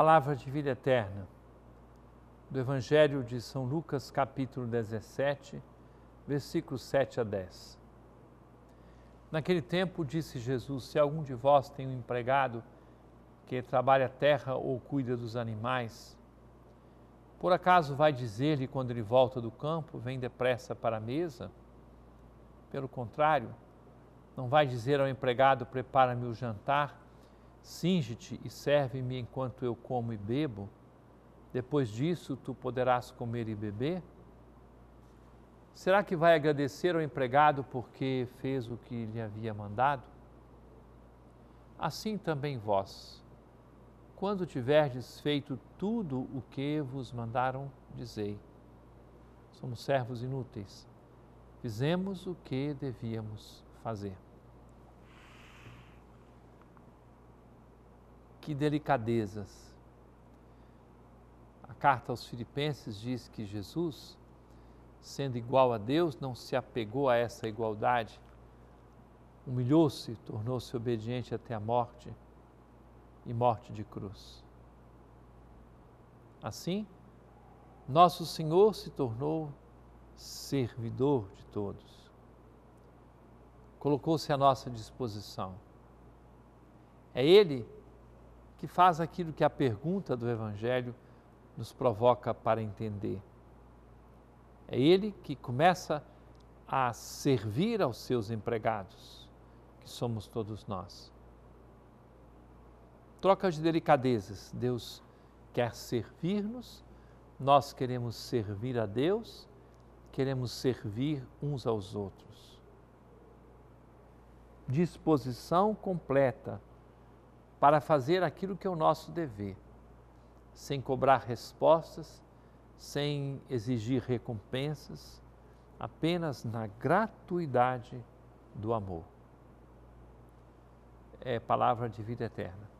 Palavra de vida eterna, do Evangelho de São Lucas, capítulo 17, versículos 7 a 10. Naquele tempo disse Jesus: Se algum de vós tem um empregado que trabalha a terra ou cuida dos animais, por acaso vai dizer-lhe quando ele volta do campo, vem depressa para a mesa? Pelo contrário, não vai dizer ao empregado: prepara-me o jantar Singe-te e serve-me enquanto eu como e bebo. Depois disso, tu poderás comer e beber? Será que vai agradecer ao empregado porque fez o que lhe havia mandado? Assim também vós, quando tiverdes feito tudo o que vos mandaram, dizei: somos servos inúteis, fizemos o que devíamos fazer. que delicadezas. A carta aos Filipenses diz que Jesus, sendo igual a Deus, não se apegou a essa igualdade, humilhou-se, tornou-se obediente até a morte e morte de cruz. Assim, nosso Senhor se tornou servidor de todos. Colocou-se à nossa disposição. É Ele que faz aquilo que a pergunta do Evangelho nos provoca para entender. É ele que começa a servir aos seus empregados, que somos todos nós. Troca de delicadezas. Deus quer servir-nos, nós queremos servir a Deus, queremos servir uns aos outros. Disposição completa para fazer aquilo que é o nosso dever, sem cobrar respostas, sem exigir recompensas, apenas na gratuidade do amor. É palavra de vida eterna.